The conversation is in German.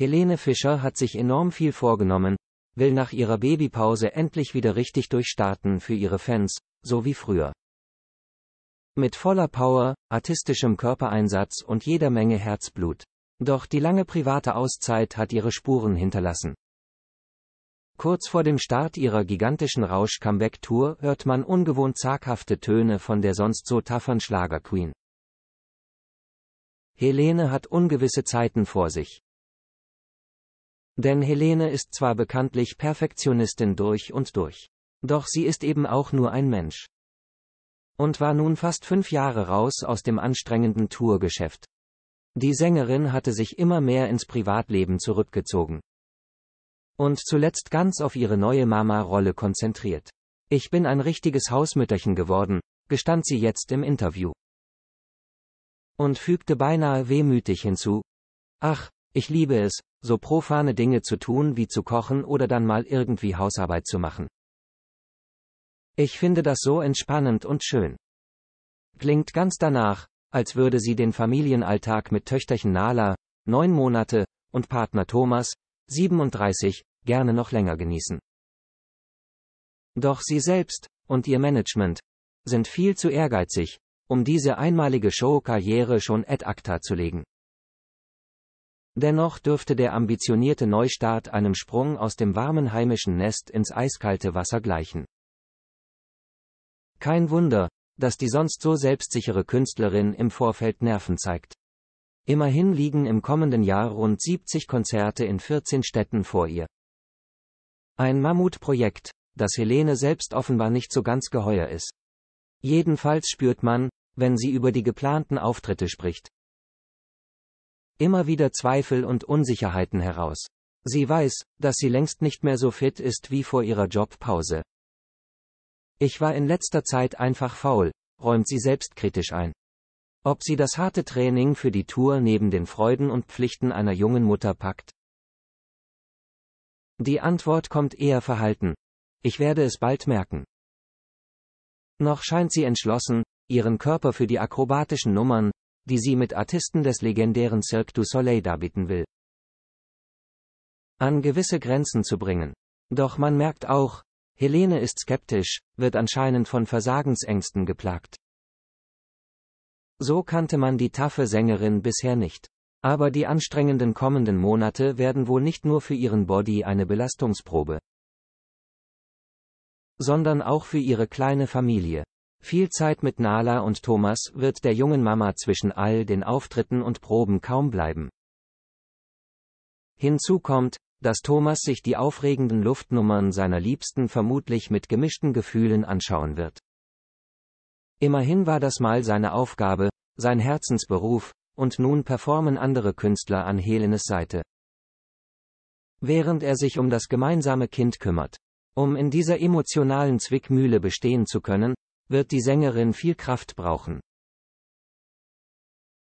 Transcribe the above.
Helene Fischer hat sich enorm viel vorgenommen, will nach ihrer Babypause endlich wieder richtig durchstarten für ihre Fans, so wie früher. Mit voller Power, artistischem Körpereinsatz und jeder Menge Herzblut. Doch die lange private Auszeit hat ihre Spuren hinterlassen. Kurz vor dem Start ihrer gigantischen Rausch-Comeback-Tour hört man ungewohnt zaghafte Töne von der sonst so taffern Schlagerqueen. Helene hat ungewisse Zeiten vor sich. Denn Helene ist zwar bekanntlich Perfektionistin durch und durch. Doch sie ist eben auch nur ein Mensch. Und war nun fast fünf Jahre raus aus dem anstrengenden Tourgeschäft. Die Sängerin hatte sich immer mehr ins Privatleben zurückgezogen. Und zuletzt ganz auf ihre neue Mama-Rolle konzentriert. Ich bin ein richtiges Hausmütterchen geworden, gestand sie jetzt im Interview. Und fügte beinahe wehmütig hinzu. Ach, ich liebe es, so profane Dinge zu tun wie zu kochen oder dann mal irgendwie Hausarbeit zu machen. Ich finde das so entspannend und schön. Klingt ganz danach, als würde sie den Familienalltag mit Töchterchen Nala, neun Monate, und Partner Thomas, 37, gerne noch länger genießen. Doch sie selbst und ihr Management sind viel zu ehrgeizig, um diese einmalige Show-Karriere schon ad acta zu legen. Dennoch dürfte der ambitionierte Neustart einem Sprung aus dem warmen heimischen Nest ins eiskalte Wasser gleichen. Kein Wunder, dass die sonst so selbstsichere Künstlerin im Vorfeld Nerven zeigt. Immerhin liegen im kommenden Jahr rund 70 Konzerte in 14 Städten vor ihr. Ein Mammutprojekt, das Helene selbst offenbar nicht so ganz geheuer ist. Jedenfalls spürt man, wenn sie über die geplanten Auftritte spricht immer wieder Zweifel und Unsicherheiten heraus. Sie weiß, dass sie längst nicht mehr so fit ist wie vor ihrer Jobpause. Ich war in letzter Zeit einfach faul, räumt sie selbstkritisch ein. Ob sie das harte Training für die Tour neben den Freuden und Pflichten einer jungen Mutter packt? Die Antwort kommt eher verhalten. Ich werde es bald merken. Noch scheint sie entschlossen, ihren Körper für die akrobatischen Nummern, die sie mit Artisten des legendären Cirque du Soleil darbieten will. An gewisse Grenzen zu bringen. Doch man merkt auch, Helene ist skeptisch, wird anscheinend von Versagensängsten geplagt. So kannte man die taffe Sängerin bisher nicht. Aber die anstrengenden kommenden Monate werden wohl nicht nur für ihren Body eine Belastungsprobe, sondern auch für ihre kleine Familie. Viel Zeit mit Nala und Thomas wird der jungen Mama zwischen all den Auftritten und Proben kaum bleiben. Hinzu kommt, dass Thomas sich die aufregenden Luftnummern seiner Liebsten vermutlich mit gemischten Gefühlen anschauen wird. Immerhin war das mal seine Aufgabe, sein Herzensberuf, und nun performen andere Künstler an Helenes Seite. Während er sich um das gemeinsame Kind kümmert. Um in dieser emotionalen Zwickmühle bestehen zu können, wird die Sängerin viel Kraft brauchen.